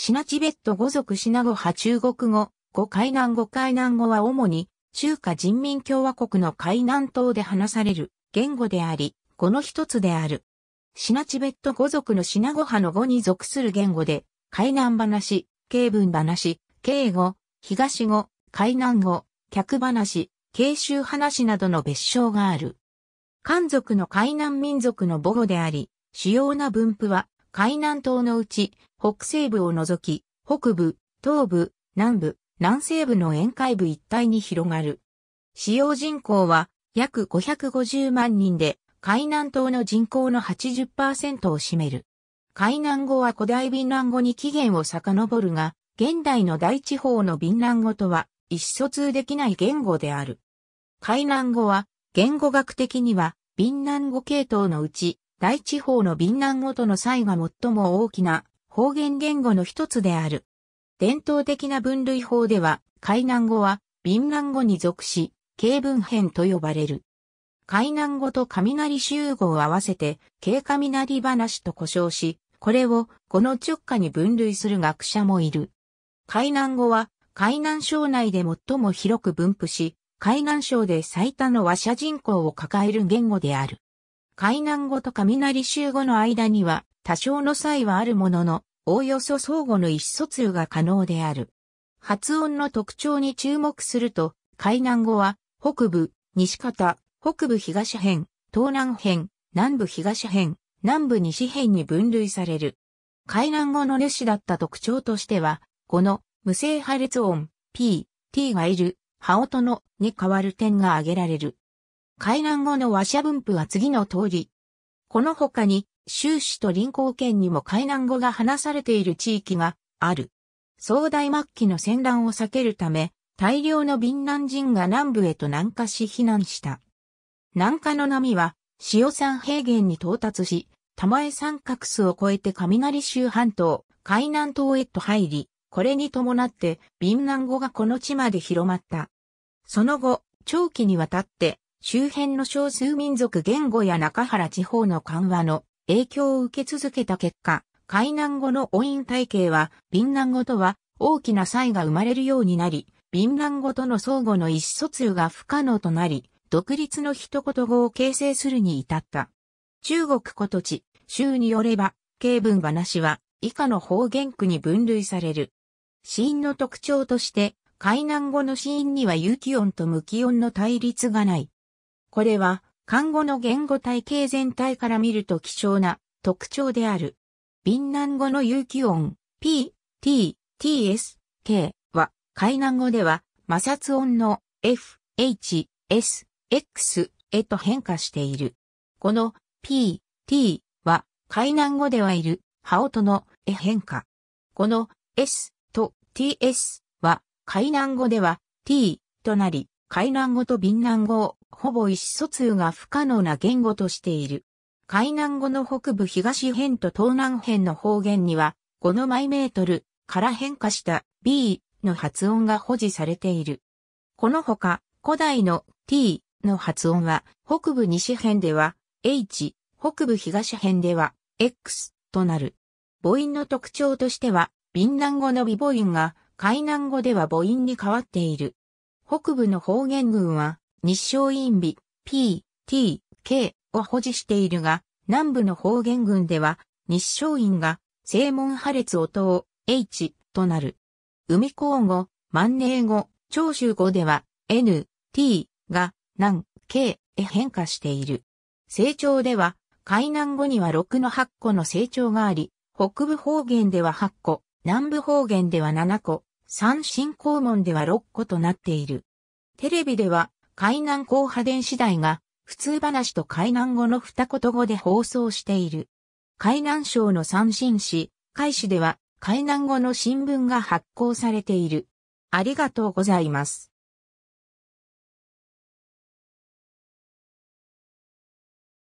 シナチベット語族シナ語派中国語、語海南語海南語は主に中華人民共和国の海南島で話される言語であり、語の一つである。シナチベット語族のシナ語派の語に属する言語で、海南話、慶文話、慶語、東語、海南語、客話、慶州話などの別称がある。漢族の海南民族の母語であり、主要な分布は海南島のうち、北西部を除き、北部、東部、南部、南西部の沿海部一帯に広がる。使用人口は約550万人で、海南島の人口の80%を占める。海南語は古代ラン語に起源を遡るが、現代の大地方のラン語とは一疎通できない言語である。海南語は言語学的にはラン語系統のうち大地方の敏南ご語との差異が最も大きな方言言語の一つである。伝統的な分類法では、海南語は、敏南語に属し、軽文編と呼ばれる。海南語と雷集合を合わせて、軽雷話と呼称し、これを語の直下に分類する学者もいる。海南語は、海南省内で最も広く分布し、海南省で最多の話者人口を抱える言語である。海南語と雷集語の間には多少の差異はあるものの、おおよそ相互の意思疎通が可能である。発音の特徴に注目すると、海南語は北部、西方、北部東辺、東南辺、南部東辺、南部西辺に分類される。海南語の主詞だった特徴としては、この無声破裂音 P、T がいる、羽音のに変わる点が挙げられる。海南後の和社分布は次の通り。この他に、州市と臨港県にも海南語が話されている地域がある。壮大末期の戦乱を避けるため、大量のビンン人が南部へと南下し避難した。南下の波は、塩山平原に到達し、玉江三角巣を越えて雷州半島、海南島へと入り、これに伴って、ビンン語がこの地まで広まった。その後、長期にわたって、周辺の少数民族言語や中原地方の緩和の影響を受け続けた結果、海南語の音韻体系は、敏南語とは大きな差異が生まれるようになり、敏南語との相互の意思疎通が不可能となり、独立の一言語を形成するに至った。中国古土地、州によれば、形文話は以下の方言区に分類される。死因の特徴として、海南語の死因には有機音と無機音の対立がない。これは、漢語の言語体系全体から見ると貴重な特徴である。ビンナン語の有機音 p, t, t, s, k は、海南語では摩擦音の f, h, s, x へと変化している。この p, t は海南語ではいるオ音のへ変化。この s と ts は海南語では t となり、海南語と敏南語をほぼ意思疎通が不可能な言語としている。海南語の北部東辺と東南辺の方言には5のマイメートルから変化した B の発音が保持されている。このほか古代の T の発音は北部西辺では H、北部東辺では X となる。母音の特徴としては、敏南語の微母音が海南語では母音に変わっている。北部の方言群は、日照陰日、P、T、K を保持しているが、南部の方言群では、日照陰が、正門破裂音を、H となる。海口語、万年語、長州語では、N、T が、南、K へ変化している。成長では、海南語には6の8個の成長があり、北部方言では8個、南部方言では7個、三進公門では6個となっている。テレビでは、海南高派電子台が、普通話と海南語の二言語で放送している。海南省の三進市、海市では、海南語の新聞が発行されている。ありがとうございます。